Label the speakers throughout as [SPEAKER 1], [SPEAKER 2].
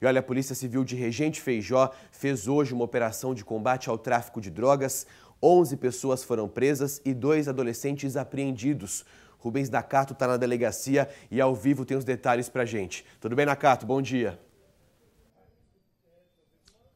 [SPEAKER 1] E olha, a Polícia Civil de Regente Feijó fez hoje uma operação de combate ao tráfico de drogas. 11 pessoas foram presas e dois adolescentes apreendidos. Rubens Nacato está na delegacia e ao vivo tem os detalhes para gente. Tudo bem, Nacato? Bom dia.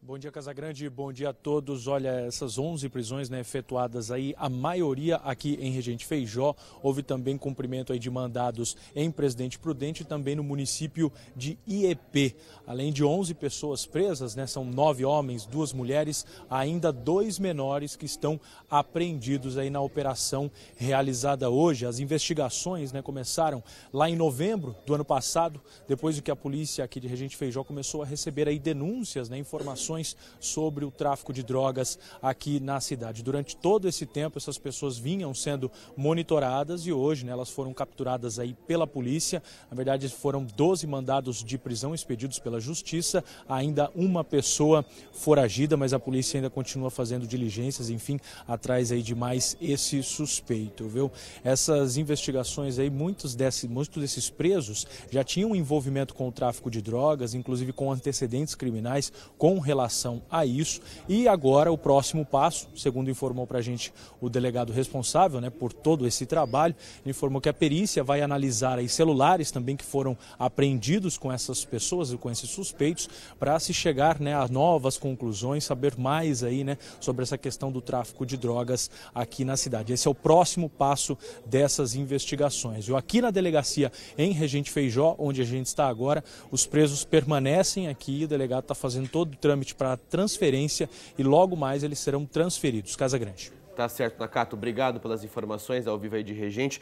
[SPEAKER 2] Bom dia, Casagrande. Bom dia a todos. Olha, essas 11 prisões né, efetuadas aí, a maioria aqui em Regente Feijó. Houve também cumprimento aí de mandados em Presidente Prudente e também no município de IEP. Além de 11 pessoas presas, né, são nove homens, duas mulheres, ainda dois menores que estão apreendidos aí na operação realizada hoje. As investigações né, começaram lá em novembro do ano passado, depois do que a polícia aqui de Regente Feijó começou a receber aí denúncias, né, informações informações sobre o tráfico de drogas aqui na cidade. Durante todo esse tempo, essas pessoas vinham sendo monitoradas e hoje né, elas foram capturadas aí pela polícia. Na verdade, foram 12 mandados de prisão expedidos pela justiça, ainda uma pessoa foragida, mas a polícia ainda continua fazendo diligências, enfim, atrás aí de mais esse suspeito, viu? Essas investigações aí, muitos, desse, muitos desses presos já tinham envolvimento com o tráfico de drogas, inclusive com antecedentes criminais, com relação relação a isso. E agora o próximo passo, segundo informou para a gente o delegado responsável né, por todo esse trabalho, informou que a perícia vai analisar aí celulares também que foram apreendidos com essas pessoas e com esses suspeitos para se chegar né, a novas conclusões, saber mais aí, né, sobre essa questão do tráfico de drogas aqui na cidade. Esse é o próximo passo dessas investigações. Eu aqui na delegacia em Regente Feijó, onde a gente está agora, os presos permanecem aqui, o delegado está fazendo todo o trâmite site para transferência e logo mais eles serão transferidos. Casa Grande.
[SPEAKER 1] Tá certo, Nakato. Obrigado pelas informações ao vivo aí de Regente.